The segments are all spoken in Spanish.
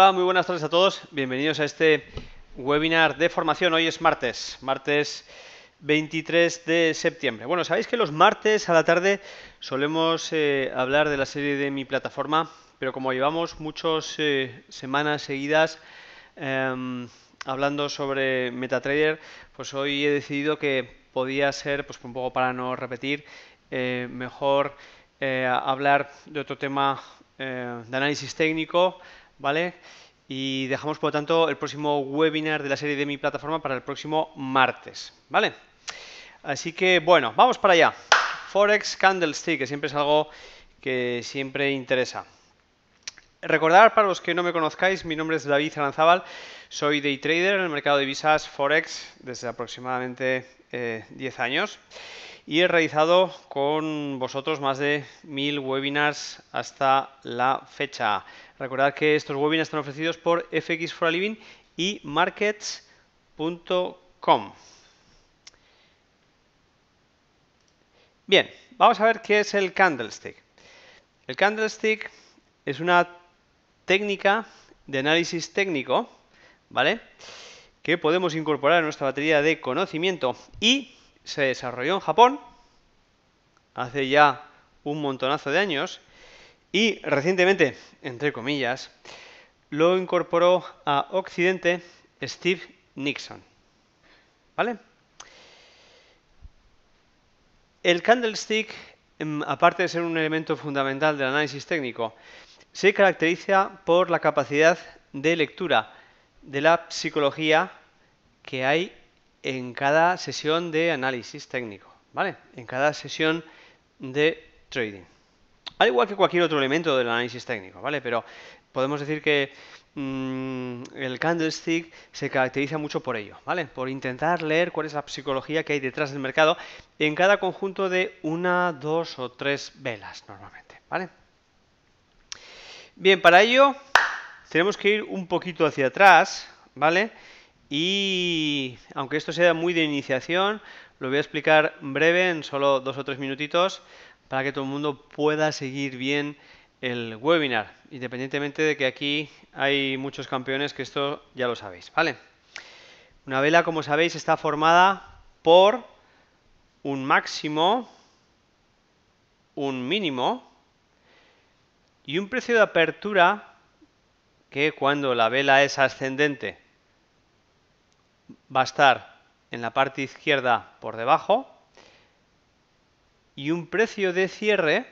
Hola, muy buenas tardes a todos. Bienvenidos a este webinar de formación. Hoy es martes, martes 23 de septiembre. Bueno, sabéis que los martes a la tarde solemos eh, hablar de la serie de mi plataforma, pero como llevamos muchas eh, semanas seguidas em, hablando sobre MetaTrader, pues hoy he decidido que podía ser, pues un poco para no repetir, eh, mejor hablar de otro tema de análisis técnico ¿vale? Y dejamos, por lo tanto, el próximo webinar de la serie de mi plataforma para el próximo martes, ¿vale? Así que, bueno, vamos para allá. Forex Candlestick, que siempre es algo que siempre interesa. Recordar para los que no me conozcáis, mi nombre es David Aranzábal, soy day trader en el mercado de divisas Forex desde aproximadamente 10 eh, años y he realizado con vosotros más de mil webinars hasta la fecha. Recordad que estos webinars están ofrecidos por FX Living y markets.com. Bien, vamos a ver qué es el candlestick. El candlestick es una técnica de análisis técnico, ¿vale? Que podemos incorporar en nuestra batería de conocimiento y se desarrolló en Japón hace ya un montonazo de años y recientemente, entre comillas, lo incorporó a Occidente Steve Nixon. ¿Vale? El candlestick, em, aparte de ser un elemento fundamental del análisis técnico, se caracteriza por la capacidad de lectura de la psicología que hay en cada sesión de análisis técnico, ¿vale? En cada sesión de trading. Al igual que cualquier otro elemento del análisis técnico, ¿vale? Pero podemos decir que mm, el candlestick se caracteriza mucho por ello, ¿vale? Por intentar leer cuál es la psicología que hay detrás del mercado en cada conjunto de una, dos o tres velas normalmente, ¿vale? Bien, para ello tenemos que ir un poquito hacia atrás, ¿vale? Y aunque esto sea muy de iniciación, lo voy a explicar breve, en solo dos o tres minutitos, para que todo el mundo pueda seguir bien el webinar, independientemente de que aquí hay muchos campeones que esto ya lo sabéis, ¿vale? Una vela, como sabéis, está formada por un máximo, un mínimo y un precio de apertura que cuando la vela es ascendente va a estar en la parte izquierda por debajo y un precio de cierre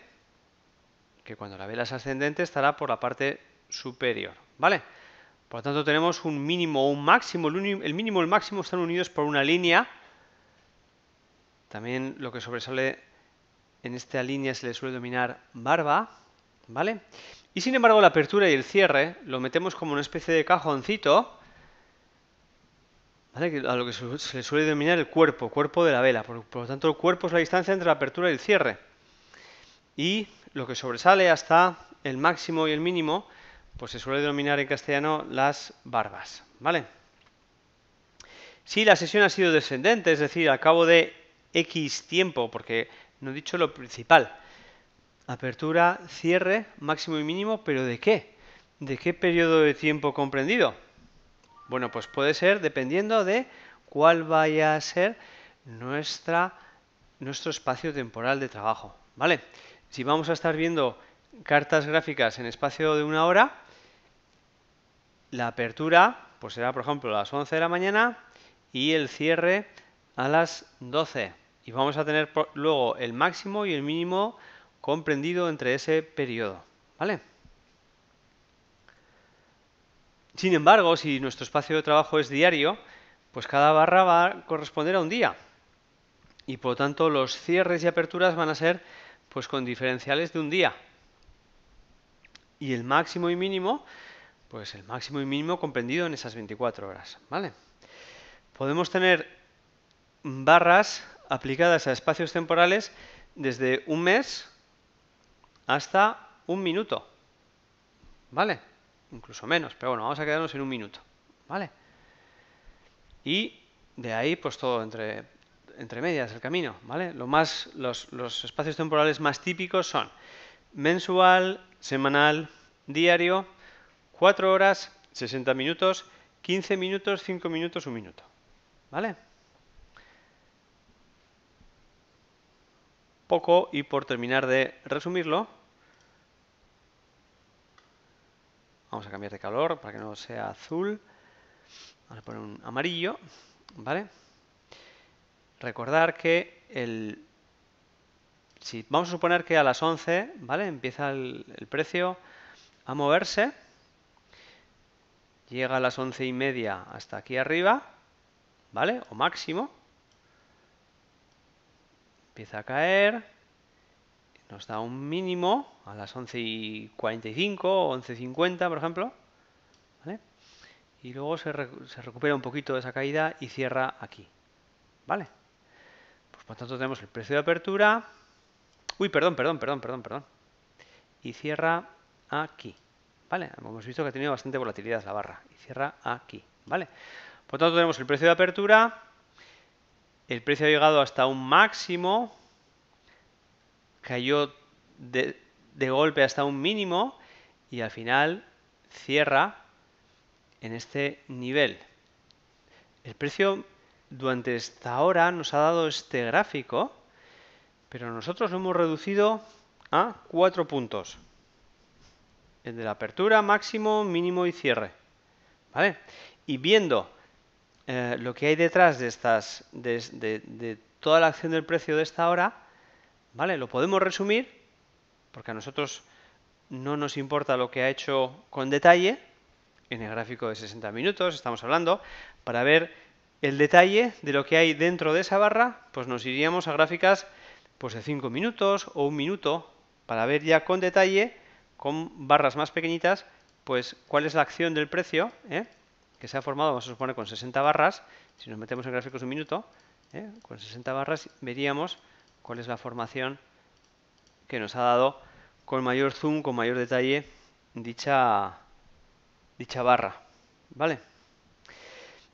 que cuando la vela es ascendente estará por la parte superior, ¿vale? Por lo tanto tenemos un mínimo o un máximo, el mínimo y el máximo están unidos por una línea. También lo que sobresale en esta línea se le suele dominar barba, ¿vale? Y sin embargo la apertura y el cierre lo metemos como una especie de cajoncito a lo que se le suele denominar el cuerpo, cuerpo de la vela. Por, lo tanto, el cuerpo es la distancia entre la apertura y el cierre. Y lo que sobresale hasta el máximo y el mínimo, pues se suele denominar en castellano las barbas. ¿vale? Si la sesión ha sido descendente, es decir, al cabo de X tiempo, porque no he dicho lo principal, apertura, cierre, máximo y mínimo, pero ¿de qué? ¿De qué periodo de tiempo comprendido? Bueno, pues puede ser dependiendo de cuál vaya a ser nuestra, nuestro espacio temporal de trabajo. ¿Vale? Si vamos a estar viendo cartas gráficas en espacio de una hora, la apertura pues será, por ejemplo, a las 11 de la mañana y el cierre a las 12. Y vamos a tener luego el máximo y el mínimo comprendido entre ese periodo. ¿Vale? Sin embargo, si nuestro espacio de trabajo es diario, pues cada barra va a corresponder a un día. Y por lo tanto, los cierres y aperturas van a ser pues con diferenciales de un día. Y el máximo y mínimo, pues el máximo y mínimo comprendido en esas 24 horas, ¿vale? Podemos tener barras aplicadas a espacios temporales desde un mes hasta un minuto, ¿vale? incluso menos, pero bueno, vamos a quedarnos en un minuto, ¿vale? Y de ahí, pues todo entre, medias, el camino, ¿vale? Lo más, los, los espacios temporales más típicos son mensual, semanal, diario, 4 horas, 60 minutos, 15 minutos, 5 minutos, 1 minuto, ¿vale? Poco y por terminar de resumirlo, Vamos a cambiar de color para que no sea azul. Vamos a poner un amarillo, ¿vale? Recordar que el... Si vamos a suponer que a las 11, ¿vale? Empieza el, precio a moverse. Llega a las once y media hasta aquí arriba, ¿vale? O máximo. Empieza a caer nos da un mínimo a las 11.45, 11.50 por ejemplo, ¿vale? y luego se, recupera un poquito de esa caída y cierra aquí. ¿Vale? Pues por tanto tenemos el precio de apertura. Uy, perdón, perdón, perdón, perdón, perdón. Y cierra aquí. ¿Vale? Hemos visto que ha tenido bastante volatilidad la barra. Y cierra aquí. ¿Vale? Por tanto tenemos el precio de apertura. El precio ha llegado hasta un máximo cayó de, golpe hasta un mínimo y al final cierra en este nivel. El precio durante esta hora nos ha dado este gráfico, pero nosotros lo hemos reducido a cuatro puntos. El de la apertura, máximo, mínimo y cierre. ¿Vale? Y viendo eh, lo que hay detrás de, estas, de toda la acción del precio de esta hora, ¿Vale? Lo podemos resumir, porque a nosotros no nos importa lo que ha hecho con detalle, en el gráfico de 60 minutos estamos hablando, para ver el detalle de lo que hay dentro de esa barra, pues nos iríamos a gráficas pues, de 5 minutos o un minuto, para ver ya con detalle, con barras más pequeñitas, pues cuál es la acción del precio, ¿eh? que se ha formado, vamos a suponer, con 60 barras, si nos metemos en gráficos de un minuto, ¿eh? con 60 barras veríamos cuál es la formación que nos ha dado con mayor zoom, con mayor detalle dicha, dicha barra. ¿Vale?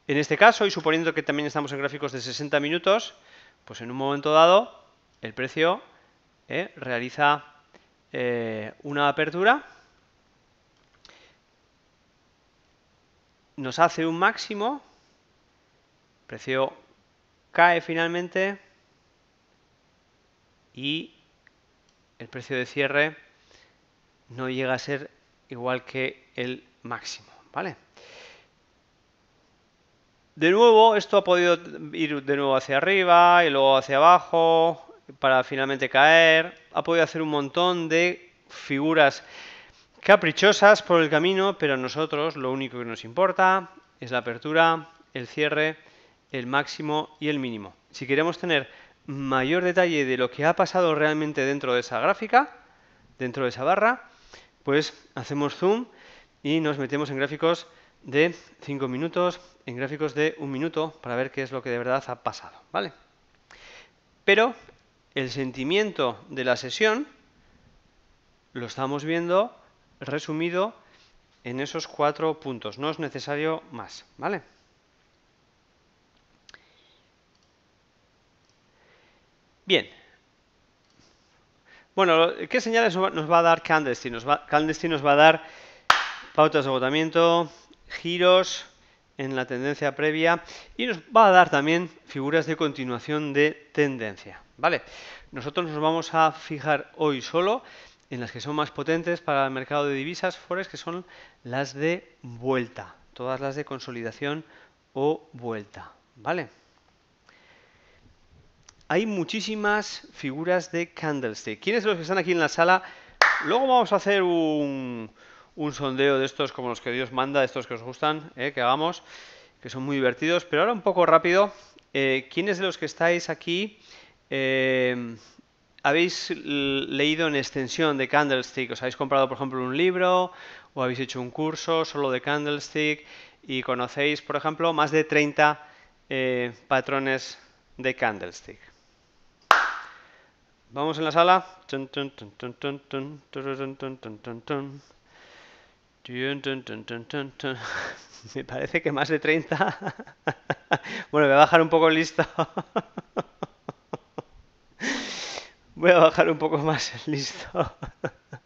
En este caso, y suponiendo que también estamos en gráficos de 60 minutos, pues en un momento dado el precio eh, realiza eh, una apertura, nos hace un máximo, precio cae finalmente, y el precio de cierre no llega a ser igual que el máximo, ¿vale? De nuevo, esto ha podido ir de nuevo hacia arriba y luego hacia abajo para finalmente caer. Ha podido hacer un montón de figuras caprichosas por el camino, pero a nosotros lo único que nos importa es la apertura, el cierre, el máximo y el mínimo. Si queremos tener mayor detalle de lo que ha pasado realmente dentro de esa gráfica, dentro de esa barra, pues hacemos zoom y nos metemos en gráficos de 5 minutos, en gráficos de 1 minuto, para ver qué es lo que de verdad ha pasado. ¿vale? Pero el sentimiento de la sesión lo estamos viendo resumido en esos cuatro puntos. No es necesario más. ¿vale? Bien. Bueno, ¿qué señales nos va a dar Candlestick? Nos va, nos va a dar pautas de agotamiento, giros en la tendencia previa y nos va a dar también figuras de continuación de tendencia. ¿vale? Nosotros nos vamos a fijar hoy solo en las que son más potentes para el mercado de divisas forex, que son las de vuelta, todas las de consolidación o vuelta. ¿vale? hay muchísimas figuras de candlestick. ¿Quiénes de los que están aquí en la sala? Luego vamos a hacer un, sondeo de estos como los que Dios manda, de estos que os gustan, eh, que hagamos, que son muy divertidos. Pero ahora un poco rápido, eh, ¿quiénes de los que estáis aquí eh, habéis leído en extensión de Candlestick? ¿Os habéis comprado, por ejemplo, un libro o habéis hecho un curso solo de Candlestick y conocéis, por ejemplo, más de 30 patrones de Candlestick? Vamos en la sala. Me parece que más de 30. Bueno, voy a bajar un poco el listo. Voy a bajar un poco más el listo.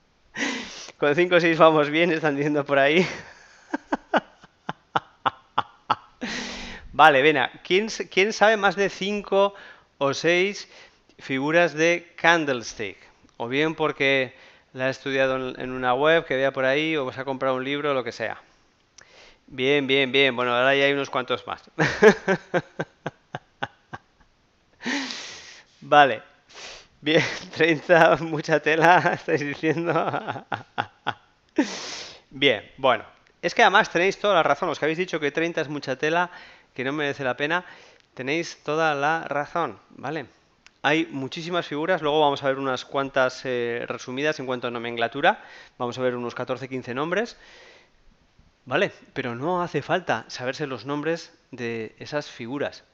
Con 5 o 6 vamos bien, están diciendo por ahí. Vale, venga, ¿quién, ¿quién sabe más de 5 o 6? figuras de candlestick, o bien porque la ha estudiado en una web que vea por ahí, o os ha comprado un libro, lo que sea. Bien, bien, bien. Bueno, ahora ya hay unos cuantos más. vale. Bien, 30, mucha tela, estáis diciendo. bien, bueno. Es que además tenéis toda la razón. Los que habéis dicho que 30 es mucha tela, que no merece la pena, tenéis toda la razón, ¿vale? Hay muchísimas figuras, luego vamos a ver unas cuantas eh, resumidas en cuanto a nomenclatura, vamos a ver unos 14-15 nombres, ¿vale? Pero no hace falta saberse los nombres de esas figuras.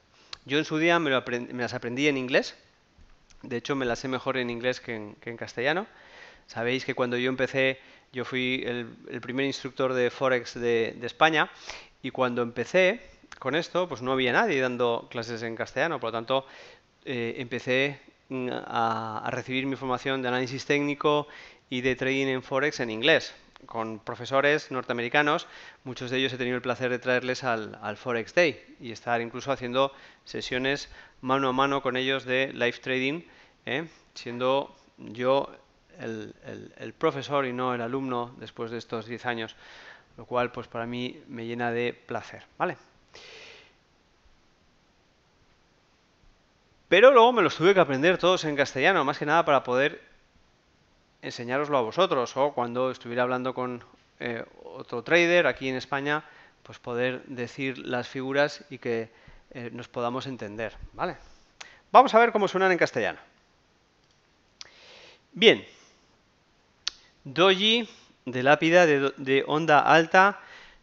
Yo en su día me, las aprendí en inglés, de hecho me las sé mejor en inglés que en, castellano. Sabéis que cuando yo empecé, yo fui el, primer instructor de Forex de, de España y cuando empecé con esto, pues no había nadie dando clases en castellano, por lo tanto eh, empecé mm, a, recibir mi formación de análisis técnico y de trading en Forex en inglés, con profesores norteamericanos. Muchos de ellos he tenido el placer de traerles al, Forex Day y estar incluso haciendo sesiones mano a mano con ellos de live trading, ¿eh? siendo yo el, profesor y no el alumno después de estos 10 años, lo cual pues para mí me llena de placer. ¿vale? Pero luego me los tuve que aprender todos en castellano, más que nada para poder enseñároslo a vosotros o cuando estuviera hablando con eh, otro trader aquí en España, pues poder decir las figuras y que eh, nos podamos entender, ¿vale? Vamos a ver cómo suenan en castellano. Bien. Doji de lápida de, de onda alta,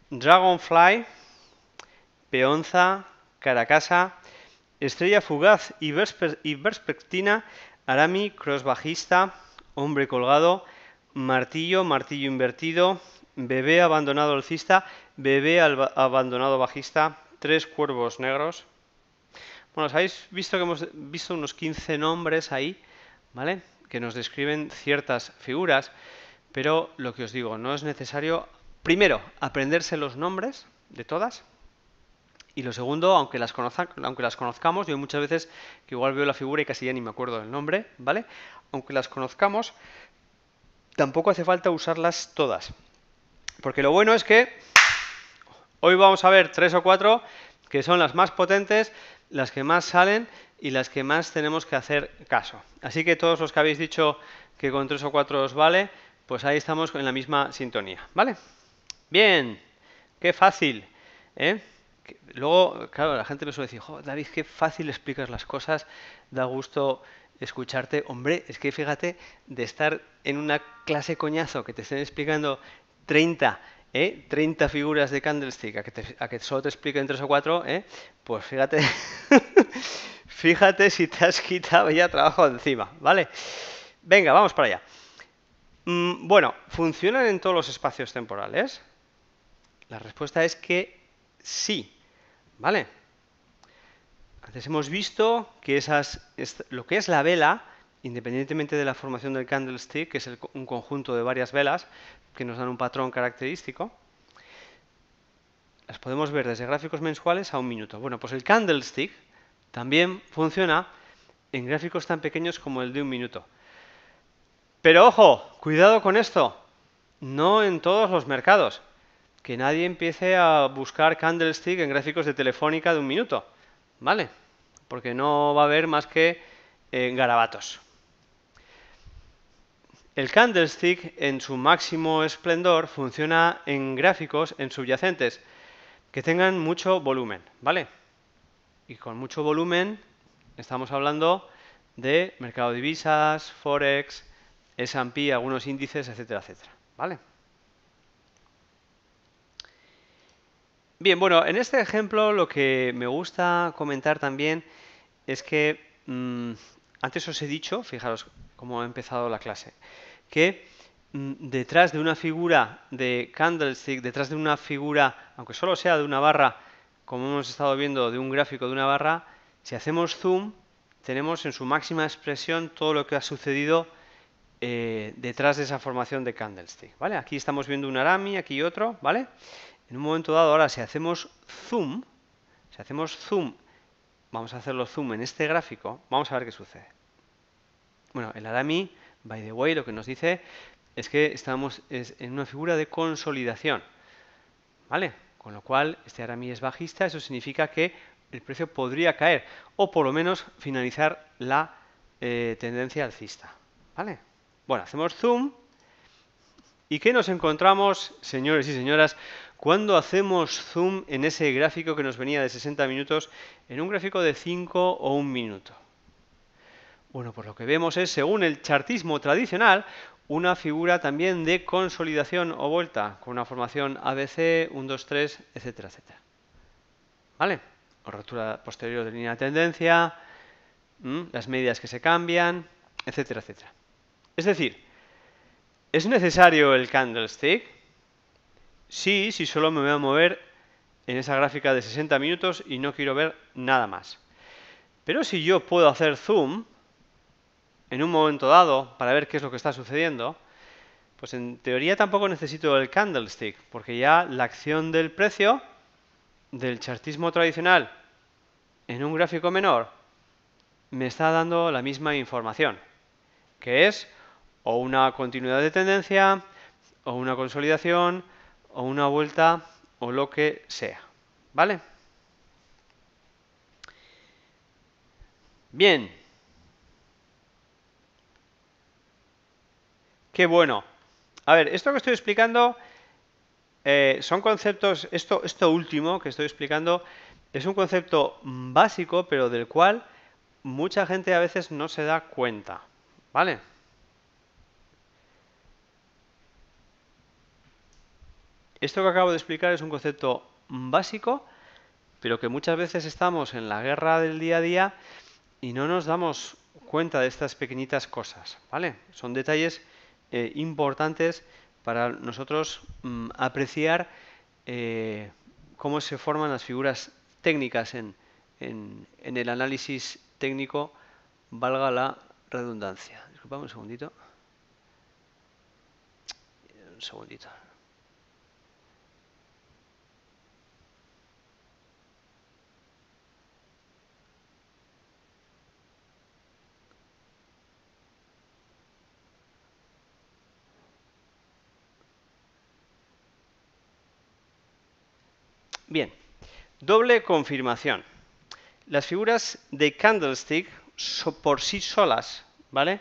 Dragonfly, Peonza, Caracasa, Estrella fugaz y, y cross Arami, bajista, hombre colgado, martillo, martillo invertido, bebé abandonado alcista, bebé abandonado bajista, tres cuervos negros. Bueno, os habéis visto que hemos visto unos 15 nombres ahí, ¿vale? Que nos describen ciertas figuras, pero lo que os digo, no es necesario, primero, aprenderse los nombres de todas, y lo segundo, aunque las, aunque las conozcamos, yo muchas veces que igual veo la figura y casi ya ni me acuerdo del nombre, ¿vale? Aunque las conozcamos, tampoco hace falta usarlas todas. Porque lo bueno es que hoy vamos a ver tres o cuatro que son las más potentes, las que más salen y las que más tenemos que hacer caso. Así que todos los que habéis dicho que con tres o cuatro os vale, pues ahí estamos en la misma sintonía, ¿vale? Bien, qué fácil, ¿eh? luego, claro, la gente me suele decir, David, qué fácil explicas las cosas, da gusto escucharte. Hombre, es que fíjate, de estar en una clase coñazo que te estén explicando 30 ¿Eh? 30 figuras de candlestick a que, solo te expliquen 3 o 4, ¿eh? pues fíjate, fíjate si te has quitado ya trabajo encima, ¿vale? Venga, vamos para allá. Mm, bueno, ¿funcionan en todos los espacios temporales? La respuesta es que sí. ¿Vale? Antes hemos visto que esas, lo que es la vela, independientemente de la formación del candlestick, que es un conjunto de varias velas que nos dan un patrón característico, las podemos ver desde gráficos mensuales a un minuto. Bueno, pues el candlestick también funciona en gráficos tan pequeños como el de un minuto. Pero ojo, cuidado con esto, no en todos los mercados que nadie empiece a buscar candlestick en gráficos de telefónica de un minuto, ¿vale? Porque no va a haber más que eh, garabatos. El candlestick en su máximo esplendor funciona en gráficos, en subyacentes, que tengan mucho volumen, ¿vale? Y con mucho volumen estamos hablando de mercado de divisas, forex, S&P, algunos índices, etcétera, etcétera, ¿vale? Bien, bueno, en este ejemplo lo que me gusta comentar también es que mm, antes os he dicho, fijaros cómo ha empezado la clase, que mm, detrás de una figura de candlestick, detrás de una figura, aunque solo sea de una barra, como hemos estado viendo de un gráfico de una barra, si hacemos zoom, tenemos en su máxima expresión todo lo que ha sucedido eh, detrás de esa formación de candlestick. ¿vale? Aquí estamos viendo un arami, aquí otro, ¿vale? En un momento dado, ahora si hacemos zoom, si hacemos zoom, vamos a hacerlo zoom en este gráfico, vamos a ver qué sucede. Bueno, el Adami, by the way, lo que nos dice es que estamos en una figura de consolidación. ¿Vale? Con lo cual, este Adami es bajista, eso significa que el precio podría caer o por lo menos finalizar la eh, tendencia alcista. ¿Vale? Bueno, hacemos zoom. ¿Y qué nos encontramos, señores y señoras? ¿Cuándo hacemos zoom en ese gráfico que nos venía de 60 minutos, en un gráfico de 5 o 1 minuto. Bueno, pues lo que vemos es, según el chartismo tradicional, una figura también de consolidación o vuelta, con una formación ABC, 1, 2, 3, etcétera, etcétera. ¿Vale? O rotura posterior de línea de tendencia, las medias que se cambian, etcétera, etcétera. Es decir, ¿es necesario el candlestick? Sí, si solo me voy a mover en esa gráfica de 60 minutos y no quiero ver nada más. Pero si yo puedo hacer zoom en un momento dado para ver qué es lo que está sucediendo, pues en teoría tampoco necesito el candlestick, porque ya la acción del precio del chartismo tradicional en un gráfico menor me está dando la misma información, que es o una continuidad de tendencia, o una consolidación, o una vuelta o lo que sea. ¿Vale? Bien. Qué bueno. A ver, esto que estoy explicando eh, son conceptos, esto, esto último que estoy explicando es un concepto básico, pero del cual mucha gente a veces no se da cuenta. ¿Vale? Esto que acabo de explicar es un concepto básico, pero que muchas veces estamos en la guerra del día a día y no nos damos cuenta de estas pequeñitas cosas, ¿vale? Son detalles eh, importantes para nosotros mm, apreciar eh, cómo se forman las figuras técnicas en, en, el análisis técnico, valga la redundancia. Disculpame un segundito. Un segundito. Bien, doble confirmación. Las figuras de candlestick por sí solas, ¿vale?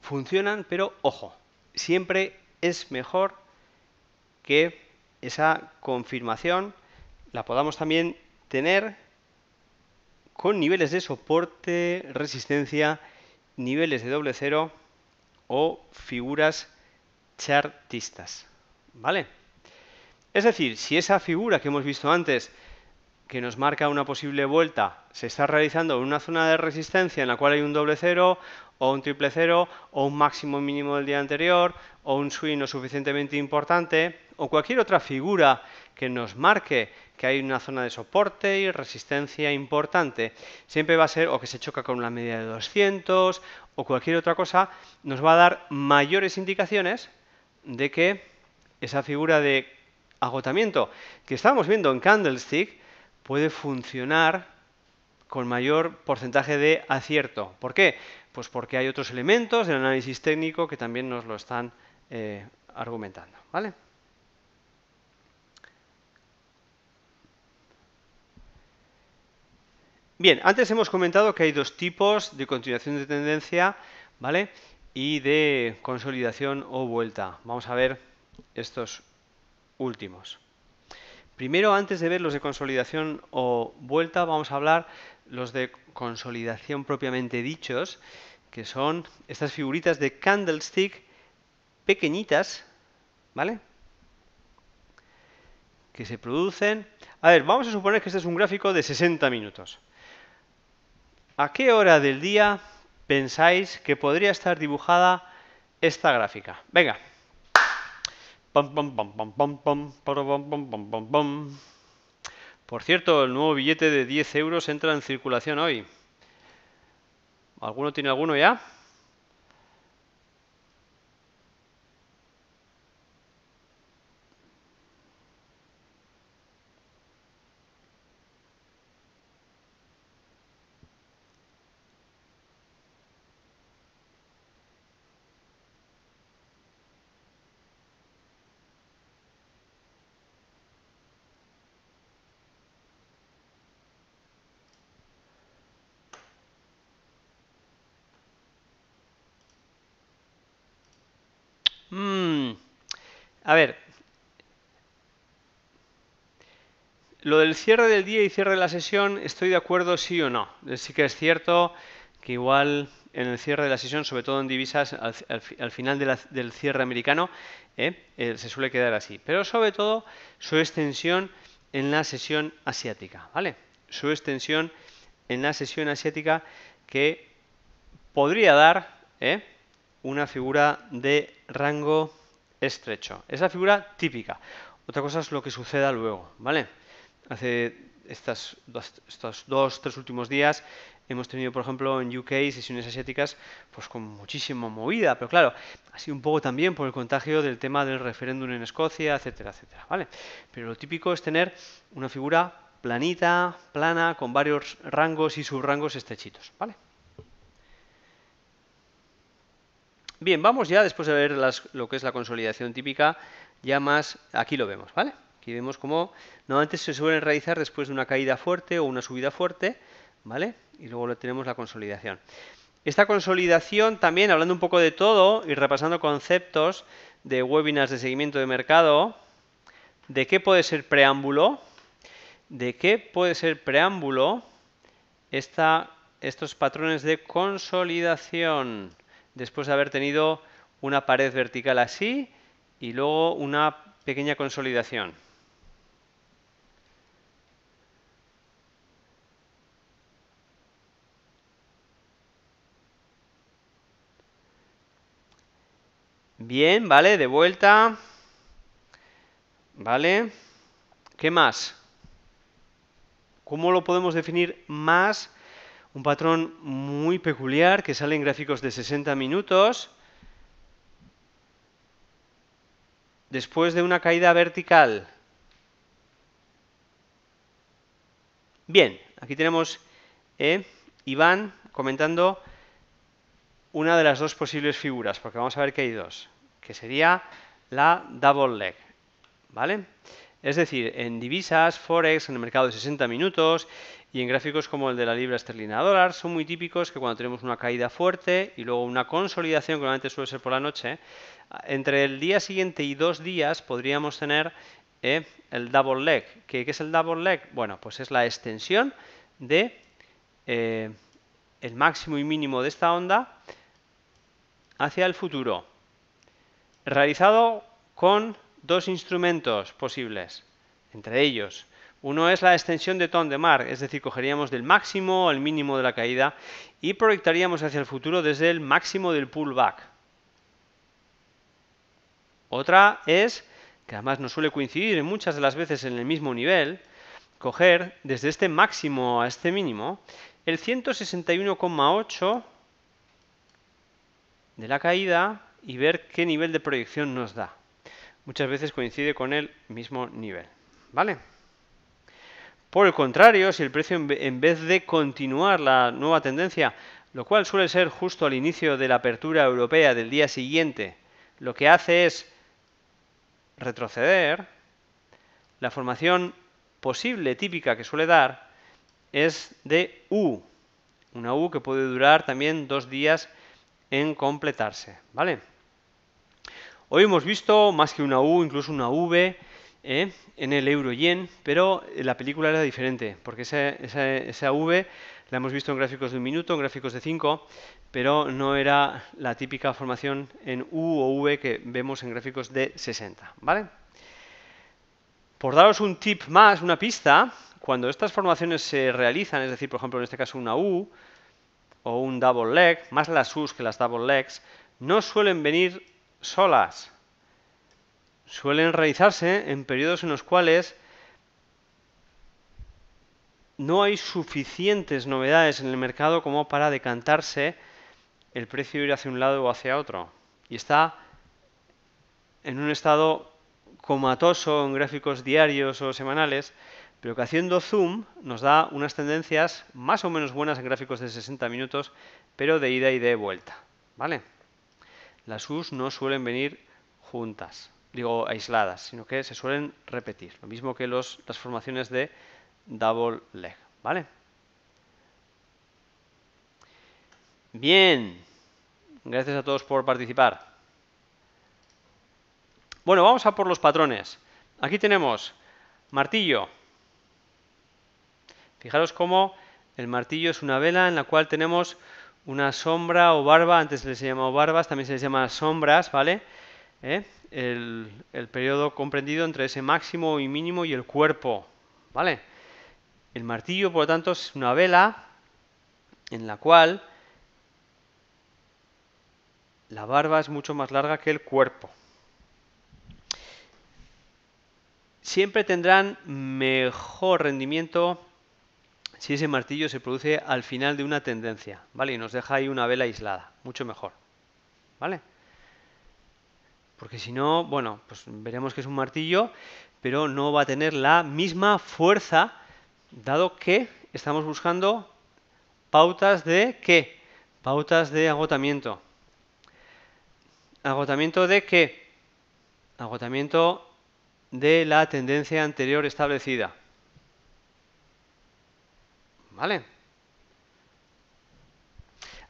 Funcionan, pero ojo, siempre es mejor que esa confirmación la podamos también tener con niveles de soporte, resistencia, niveles de doble cero o figuras chartistas. ¿Vale? Es decir, si esa figura que hemos visto antes, que nos marca una posible vuelta, se está realizando en una zona de resistencia en la cual hay un doble cero, o un triple cero, o un máximo mínimo del día anterior, o un swing no suficientemente importante, o cualquier otra figura que nos marque que hay una zona de soporte y resistencia importante, siempre va a ser o que se choca con una media de 200 o cualquier otra cosa, nos va a dar mayores indicaciones de que esa figura de agotamiento que estamos viendo en Candlestick puede funcionar con mayor porcentaje de acierto. ¿Por qué? Pues porque hay otros elementos del análisis técnico que también nos lo están eh, argumentando. ¿vale? Bien, antes hemos comentado que hay dos tipos de continuación de tendencia ¿vale? y de consolidación o vuelta. Vamos a ver estos últimos. Primero, antes de ver los de consolidación o vuelta, vamos a hablar los de consolidación propiamente dichos, que son estas figuritas de candlestick pequeñitas, ¿vale? Que se producen... A ver, vamos a suponer que este es un gráfico de 60 minutos. ¿A qué hora del día pensáis que podría estar dibujada esta gráfica? Venga, por cierto, el nuevo billete de 10 euros entra en circulación hoy. ¿Alguno tiene alguno ya? A ver, lo del cierre del día y cierre de la sesión, estoy de acuerdo sí o no. Sí que es cierto que igual en el cierre de la sesión, sobre todo en divisas, al, final del cierre americano, ¿eh? Eh, se suele quedar así. Pero sobre todo su extensión en la sesión asiática, ¿vale? Su extensión en la sesión asiática que podría dar ¿eh? una figura de rango estrecho. Es la figura típica. Otra cosa es lo que suceda luego, ¿vale? Hace estas, estos dos, tres últimos días hemos tenido, por ejemplo, en UK sesiones asiáticas pues con muchísima movida, pero claro, ha sido un poco también por el contagio del tema del referéndum en Escocia, etcétera, etcétera, ¿vale? Pero lo típico es tener una figura planita, plana, con varios rangos y subrangos estrechitos, ¿vale? Bien, vamos ya después de ver lo que es la consolidación típica, ya más, aquí lo vemos, ¿vale? Aquí vemos cómo normalmente se suelen realizar después de una caída fuerte o una subida fuerte, ¿vale? Y luego tenemos la consolidación. Esta consolidación también, hablando un poco de todo y repasando conceptos de webinars de seguimiento de mercado, de qué puede ser preámbulo, de qué puede ser preámbulo estos patrones de consolidación después de haber tenido una pared vertical así y luego una pequeña consolidación. Bien, vale, de vuelta. Vale. ¿Qué más? ¿Cómo lo podemos definir más un patrón muy peculiar que sale en gráficos de 60 minutos. Después de una caída vertical. Bien, aquí tenemos eh, Iván comentando una de las dos posibles figuras, porque vamos a ver que hay dos, que sería la double leg. ¿Vale? Es decir, en divisas, forex, en el mercado de 60 minutos, y en gráficos como el de la libra esterlina dólar son muy típicos que cuando tenemos una caída fuerte y luego una consolidación, que normalmente suele ser por la noche, entre el día siguiente y dos días podríamos tener eh, el double leg. ¿Qué, es el double leg? Bueno, pues es la extensión de eh, el máximo y mínimo de esta onda hacia el futuro, realizado con dos instrumentos posibles, entre ellos uno es la extensión de ton de mar, es decir, cogeríamos del máximo al mínimo de la caída y proyectaríamos hacia el futuro desde el máximo del pullback. Otra es, que además nos suele coincidir muchas de las veces en el mismo nivel, coger desde este máximo a este mínimo el 161,8 de la caída y ver qué nivel de proyección nos da. Muchas veces coincide con el mismo nivel. ¿Vale? Por el contrario, si el precio en vez de continuar la nueva tendencia, lo cual suele ser justo al inicio de la apertura europea del día siguiente, lo que hace es retroceder, la formación posible típica que suele dar es de U, una U que puede durar también dos días en completarse, ¿vale? Hoy hemos visto más que una U, incluso una V, ¿eh? en el euro yen, pero la película era diferente, porque esa, V la hemos visto en gráficos de un minuto, en gráficos de 5, pero no era la típica formación en U o V que vemos en gráficos de 60. ¿vale? Por daros un tip más, una pista, cuando estas formaciones se realizan, es decir, por ejemplo, en este caso una U o un double leg, más las U's que las double legs, no suelen venir solas, suelen realizarse en periodos en los cuales no hay suficientes novedades en el mercado como para decantarse el precio ir hacia un lado o hacia otro. Y está en un estado comatoso en gráficos diarios o semanales, pero que haciendo zoom nos da unas tendencias más o menos buenas en gráficos de 60 minutos, pero de ida y de vuelta. ¿Vale? Las U's no suelen venir juntas digo aisladas, sino que se suelen repetir, lo mismo que las formaciones de double leg, ¿vale? Bien, gracias a todos por participar. Bueno, vamos a por los patrones. Aquí tenemos martillo. Fijaros cómo el martillo es una vela en la cual tenemos una sombra o barba, antes se les llamaba barbas, también se les llama sombras, ¿vale? ¿Eh? el, periodo comprendido entre ese máximo y mínimo y el cuerpo. ¿Vale? El martillo, por lo tanto, es una vela en la cual la barba es mucho más larga que el cuerpo. Siempre tendrán mejor rendimiento si ese martillo se produce al final de una tendencia, ¿vale? Y nos deja ahí una vela aislada, mucho mejor, ¿vale? Porque si no, bueno, pues veremos que es un martillo, pero no va a tener la misma fuerza, dado que estamos buscando pautas de qué? Pautas de agotamiento. ¿Agotamiento de qué? Agotamiento de la tendencia anterior establecida. ¿Vale?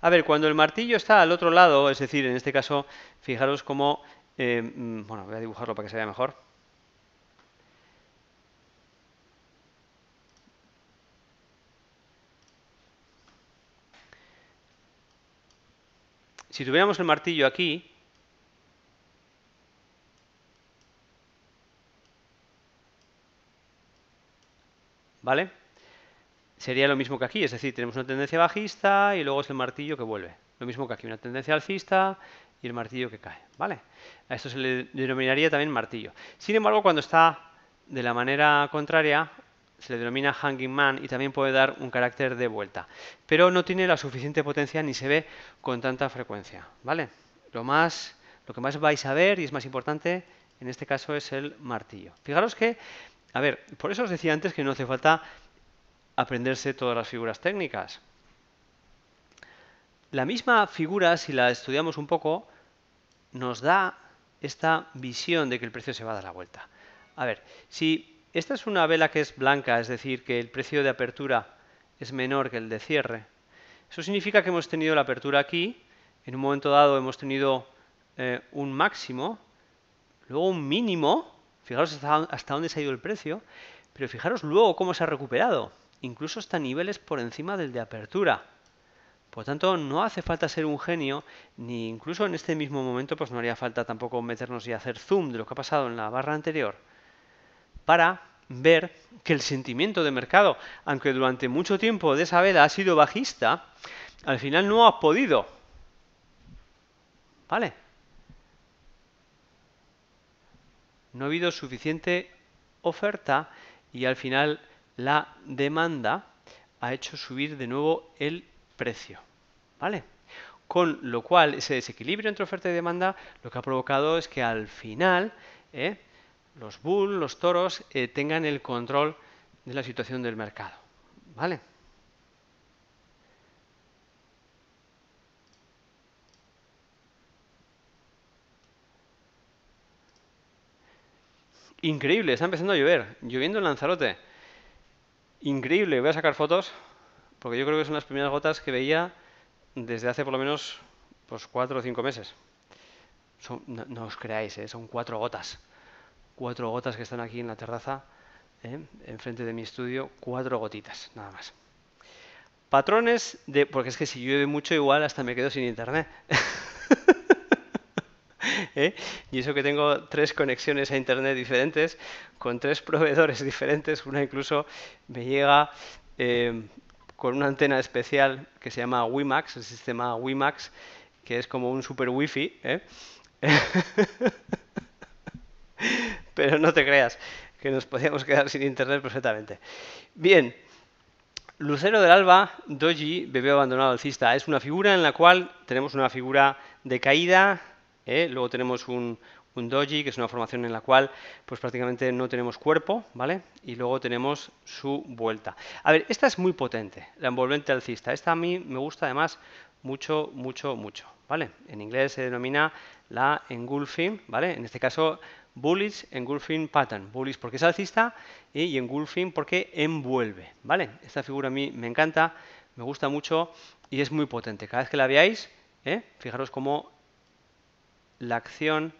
A ver, cuando el martillo está al otro lado, es decir, en este caso, fijaros cómo eh, mm, bueno, voy a dibujarlo para que se vea mejor. Si tuviéramos el martillo aquí, ¿vale? Sería lo mismo que aquí, es decir, tenemos una tendencia bajista y luego es el martillo que vuelve. Lo mismo que aquí, una tendencia alcista y el martillo que cae. ¿vale? A esto se le denominaría también martillo. Sin embargo, cuando está de la manera contraria, se le denomina hanging man y también puede dar un carácter de vuelta. Pero no tiene la suficiente potencia ni se ve con tanta frecuencia. ¿vale? Lo, más, lo que más vais a ver y es más importante en este caso es el martillo. Fijaros que, a ver, por eso os decía antes que no hace falta aprenderse todas las figuras técnicas. La misma figura, si la estudiamos un poco, nos da esta visión de que el precio se va a dar la vuelta. A ver, si esta es una vela que es blanca, es decir, que el precio de apertura es menor que el de cierre, eso significa que hemos tenido la apertura aquí, en un momento dado hemos tenido eh, un máximo, luego un mínimo, fijaros hasta, hasta dónde se ha ido el precio, pero fijaros luego cómo se ha recuperado, incluso hasta niveles por encima del de apertura. Por tanto, no hace falta ser un genio, ni incluso en este mismo momento, pues no haría falta tampoco meternos y hacer zoom de lo que ha pasado en la barra anterior, para ver que el sentimiento de mercado, aunque durante mucho tiempo de esa vela ha sido bajista, al final no ha podido. ¿Vale? No ha habido suficiente oferta y al final la demanda ha hecho subir de nuevo el precio. ¿Vale? Con lo cual, ese desequilibrio entre oferta y demanda lo que ha provocado es que al final ¿eh? los bulls, los toros, eh, tengan el control de la situación del mercado. ¿Vale? Increíble, está empezando a llover, lloviendo en Lanzarote. Increíble, voy a sacar fotos. Porque yo creo que son las primeras gotas que veía desde hace por lo menos pues, cuatro o cinco meses. no, os creáis, ¿eh? son cuatro gotas. Cuatro gotas que están aquí en la terraza, ¿eh? enfrente de mi estudio, cuatro gotitas, nada más. Patrones de. Porque es que si llueve mucho, igual hasta me quedo sin internet. ¿Eh? Y eso que tengo tres conexiones a internet diferentes, con tres proveedores diferentes, una incluso me llega con una antena especial que se llama WiMAX, el sistema WiMAX, que es como un super wifi, ¿eh? pero no te creas que nos podíamos quedar sin internet perfectamente. Bien, Lucero del Alba, Doji, bebé abandonado alcista, es una figura en la cual tenemos una figura de caída, ¿eh? luego tenemos un, un doji, que es una formación en la cual pues prácticamente no tenemos cuerpo, ¿vale? Y luego tenemos su vuelta. A ver, esta es muy potente, la envolvente alcista. Esta a mí me gusta además mucho, mucho, mucho, ¿vale? En inglés se denomina la engulfing, ¿vale? En este caso, bullish engulfing pattern. Bullish porque es alcista y engulfing porque envuelve, ¿vale? Esta figura a mí me encanta, me gusta mucho y es muy potente. Cada vez que la veáis, ¿eh? fijaros cómo la acción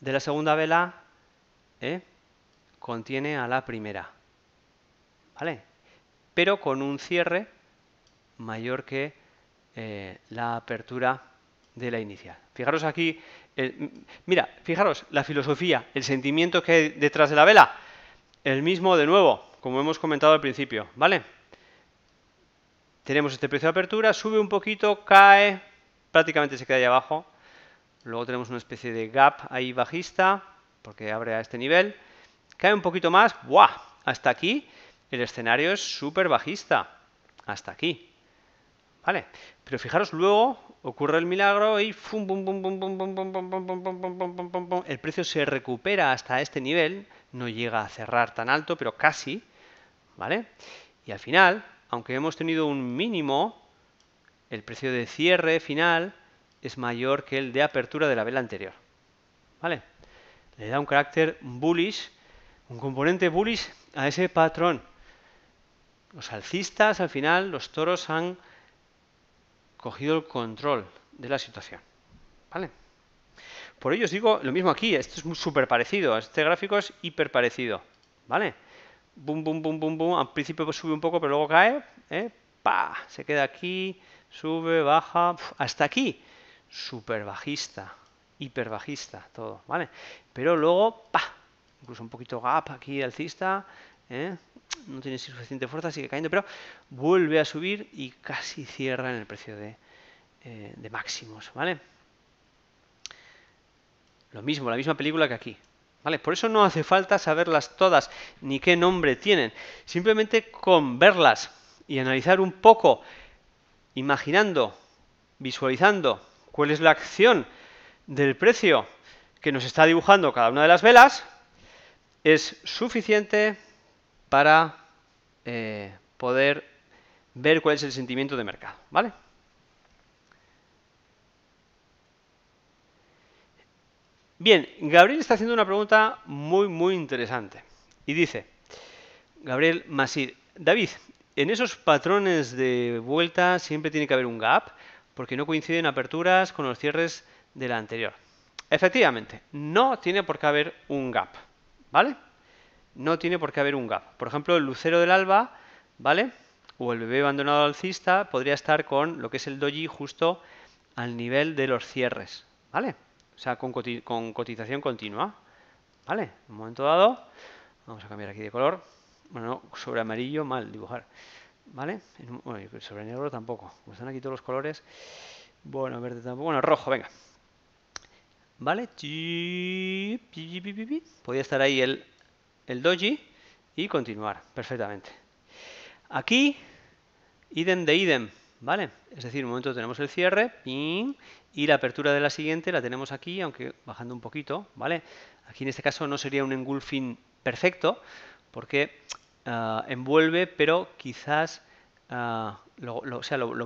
de la segunda vela ¿eh? contiene a la primera. ¿Vale? Pero con un cierre mayor que eh, la apertura de la inicial. Fijaros aquí, mira, fijaros la filosofía, el sentimiento que hay detrás de la vela. El mismo de nuevo, como hemos comentado al principio, ¿vale? Tenemos este precio de apertura, sube un poquito, cae, prácticamente se queda ahí abajo Luego tenemos una especie de gap ahí bajista, porque abre a este nivel. Cae un poquito más, ¡buah! Hasta aquí el escenario es súper bajista. Hasta aquí. ¿Vale? Pero fijaros, luego ocurre el milagro y el precio se recupera hasta este nivel, no llega a cerrar tan alto, pero casi, ¿vale? Y al final, aunque hemos tenido un mínimo, el precio de cierre final es mayor que el de apertura de la vela anterior. ¿Vale? Le da un carácter bullish, un componente bullish a ese patrón. Los alcistas, al final, los toros han cogido el control de la situación. ¿Vale? Por ello os digo lo mismo aquí, esto es súper parecido, este gráfico es hiper parecido. ¿Vale? Boom, boom, boom, boom, bum, al principio pues sube un poco, pero luego cae, ¿eh? ¡Pah! se queda aquí, sube, baja, hasta aquí super bajista, hiper bajista, todo, ¿vale? Pero luego, pa, incluso un poquito gap aquí alcista, ¿eh? no tiene suficiente fuerza, sigue cayendo, pero vuelve a subir y casi cierra en el precio de, eh, de máximos, ¿vale? Lo mismo, la misma película que aquí. ¿Vale? Por eso no hace falta saberlas todas ni qué nombre tienen. Simplemente con verlas y analizar un poco, imaginando, visualizando cuál es la acción del precio que nos está dibujando cada una de las velas, es suficiente para eh, poder ver cuál es el sentimiento de mercado. ¿vale? Bien, Gabriel está haciendo una pregunta muy, muy interesante. Y dice, Gabriel Masid, David, en esos patrones de vuelta siempre tiene que haber un gap porque no coinciden aperturas con los cierres de la anterior. Efectivamente, no tiene por qué haber un gap, ¿vale? No tiene por qué haber un gap. Por ejemplo, el lucero del alba, ¿vale? O el bebé abandonado alcista podría estar con lo que es el doji justo al nivel de los cierres, ¿vale? O sea, con, cotización continua, ¿vale? En un momento dado, vamos a cambiar aquí de color. Bueno, sobre amarillo, mal dibujar. ¿Vale? Bueno, pues sobre negro tampoco. están aquí todos los colores. Bueno, verde tampoco. Bueno, rojo, venga. ¿Vale? podía estar ahí el, doji y continuar perfectamente. Aquí, idem de idem, ¿vale? Es decir, un momento tenemos el cierre, y la apertura de la siguiente la tenemos aquí, aunque bajando un poquito, ¿vale? Aquí en este caso no sería un engulfing perfecto, porque Ah, envuelve, pero quizás ah, lo,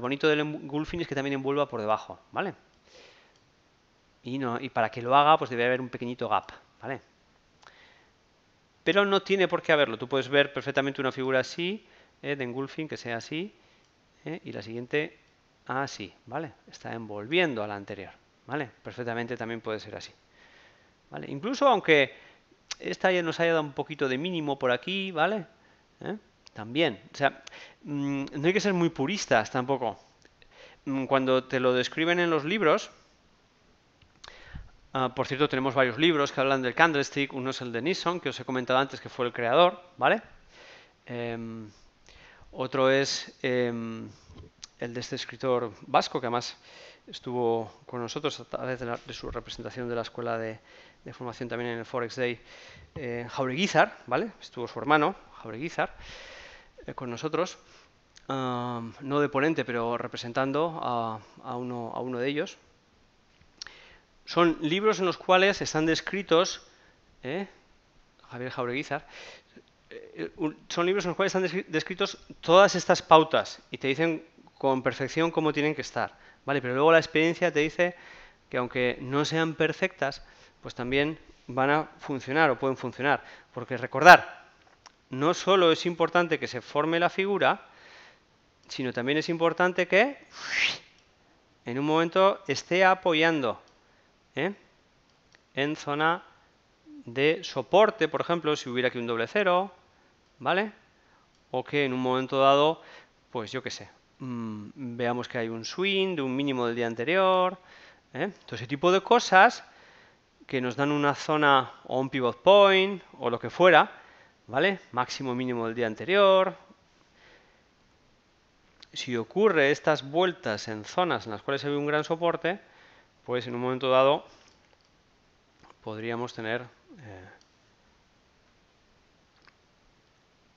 bonito del engulfing es que también envuelva por debajo, ¿vale? Y, no, y para que lo haga, pues debe haber un pequeñito gap, ¿vale? Pero no tiene por qué haberlo. Tú puedes ver perfectamente una figura así, eh, de engulfing, que sea así, eh, y la siguiente así, ¿vale? Está envolviendo a la anterior, ¿vale? Perfectamente también puede ser así. ¿Vale? Incluso aunque esta ya nos haya dado un poquito de mínimo por aquí, ¿vale? ¿eh? También. O sea, mm, no hay que ser muy puristas tampoco. Mm, cuando te lo describen en los libros, ah, por cierto, tenemos varios libros que hablan del candlestick. Uno es el de nison que os he comentado antes que fue el creador, ¿vale? Em, otro es em, el de este escritor vasco, que además estuvo con nosotros a través de su representación de la Escuela de, de formación también en el Forex Day, eh, Jaureguizar, ¿vale? Estuvo su hermano, Jaureguizar, eh, con nosotros, um, no de ponente, pero representando a, uno, de ellos. Son libros en los cuales están descritos, ¿eh? Javier Jaureguizar, eh, eh, son libros en los cuales están descritos todas estas pautas y te dicen con perfección cómo tienen que estar, ¿vale? Pero luego la experiencia te dice que aunque no sean perfectas, pues también van a funcionar o pueden funcionar. Porque recordar, no solo es importante que se forme la figura, sino también es importante que en un momento esté apoyando ¿eh? en zona de soporte, por ejemplo, si hubiera aquí un doble cero, ¿vale? O que en un momento dado, pues yo qué sé, mm, veamos que hay un swing de un mínimo del día anterior, ¿eh? todo ese tipo de cosas que nos dan una zona o un pivot point o lo que fuera, ¿vale? Máximo mínimo del día anterior. Si ocurre estas vueltas en zonas en las cuales hay un gran soporte, pues en un momento dado podríamos tener eh,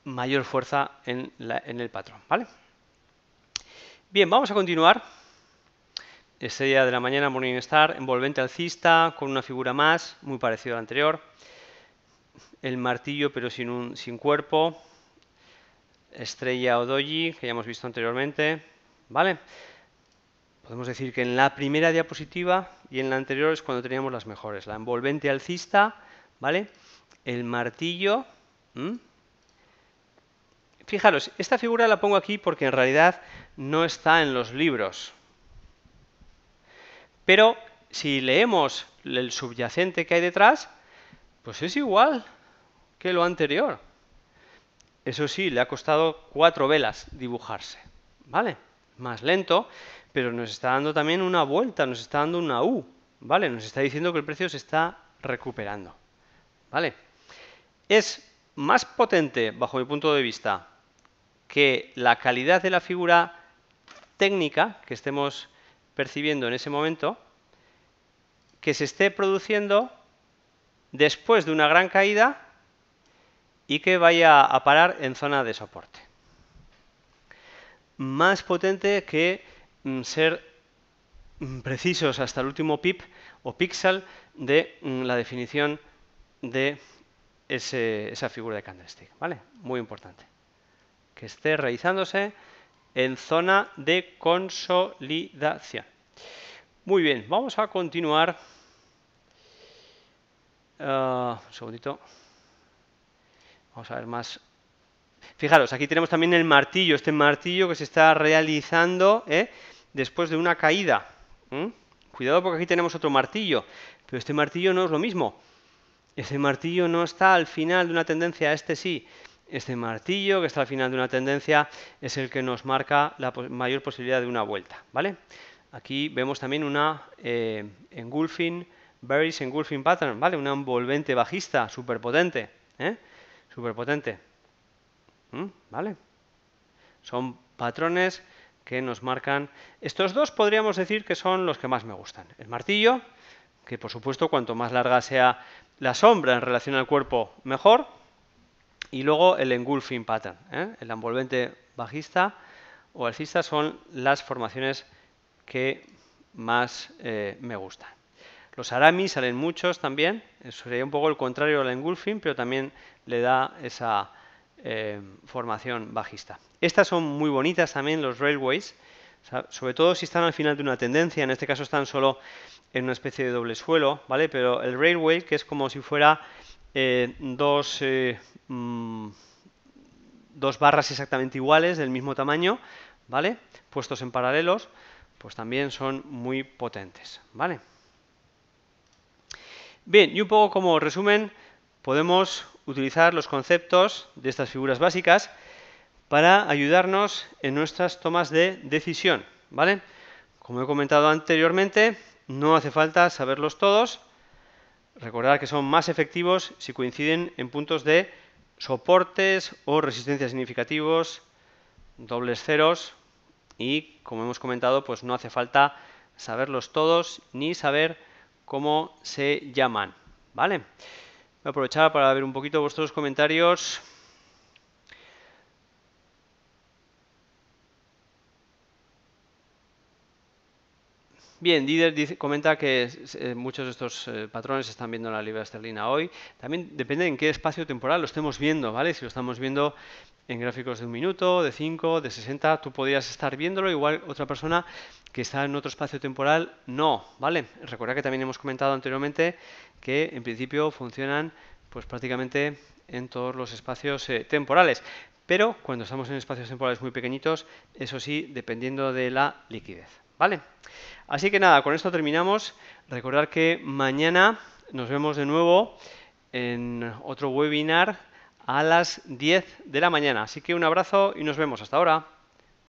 mayor fuerza en, en el patrón, ¿vale? Bien, vamos a continuar. Estrella de la mañana Morning Star, envolvente alcista, con una figura más, muy a la anterior. El martillo pero sin, un, sin cuerpo. Estrella Odoji, que ya hemos visto anteriormente. ¿Vale? Podemos decir que en la primera diapositiva y en la anterior es cuando teníamos las mejores. La envolvente alcista, ¿vale? El martillo. Fijaros, esta figura la pongo aquí porque en realidad no está en los libros. Pero si leemos el subyacente que hay detrás, pues es igual que lo anterior. Eso sí, le ha costado cuatro velas dibujarse, ¿vale? Más lento, pero nos está dando también una vuelta, nos está dando una U, ¿vale? Nos está diciendo que el precio se está recuperando, ¿vale? Es más potente, bajo mi punto de vista, que la calidad de la figura técnica que estemos percibiendo en ese momento que se esté produciendo después de una gran caída y que vaya a parar en zona de soporte. Más potente que mm, ser mm, precisos hasta el último pip o pixel de mm, la definición de esa figura de candlestick. ¿vale? Muy importante. Que esté realizándose en zona de consolidación. Muy bien, vamos a continuar. Ah, un segundito. Vamos a ver más. Fijaros, aquí tenemos también el martillo, este martillo que se está realizando ¿eh? después de una caída. Cuidado porque aquí tenemos otro martillo, pero este martillo no es lo mismo. Este martillo no está al final de una tendencia, este sí este martillo que está al final de una tendencia es el que nos marca la mayor posibilidad de una vuelta. ¿vale? Aquí vemos también una eh, engulfing, bearish engulfing pattern, ¿vale? una envolvente bajista súper potente. ¿eh? Super potente. ¿Vale? Son patrones que nos marcan. Estos dos podríamos decir que son los que más me gustan. El martillo, que por supuesto cuanto más larga sea la sombra en relación al cuerpo, mejor y luego el engulfing pattern, ¿eh? el envolvente bajista o alcista son las formaciones que más eh, me gustan. Los aramis salen muchos también, eh, sería un poco el contrario al engulfing, pero también le da esa formación bajista. Estas son muy bonitas también, los railways, sobre todo si están al final de una tendencia, en este caso están solo en una especie de doble suelo, ¿vale? Pero el railway, que es como si fuera dos, eh, mm, dos barras exactamente iguales, del mismo tamaño, ¿vale? Puestos en paralelos, pues también son muy potentes, ¿vale? Bien, y un poco como resumen, podemos utilizar los conceptos de estas figuras básicas para ayudarnos en nuestras tomas de decisión, ¿vale? Como he comentado anteriormente, no hace falta saberlos todos, Recordar que son más efectivos si coinciden en puntos de soportes o resistencias significativos, dobles ceros y, como hemos comentado, pues no hace falta saberlos todos ni saber cómo se llaman. ¿Vale? Voy a aprovechar para ver un poquito vuestros comentarios. Bien, Dider dice, comenta que eh, muchos de estos eh, patrones están viendo la libra esterlina hoy. También depende en qué espacio temporal lo estemos viendo, ¿vale? Si lo estamos viendo en gráficos de un minuto, de 5, de 60, tú podrías estar viéndolo, igual otra persona que está en otro espacio temporal, no, ¿vale? Recuerda que también hemos comentado anteriormente que en principio funcionan pues prácticamente en todos los espacios eh, temporales. Pero cuando estamos en espacios temporales muy pequeñitos, eso sí, dependiendo de la liquidez, ¿vale? Así que nada, con esto terminamos. Recordar que mañana nos vemos de nuevo en otro webinar a las 10 de la mañana. Así que un abrazo y nos vemos. Hasta ahora.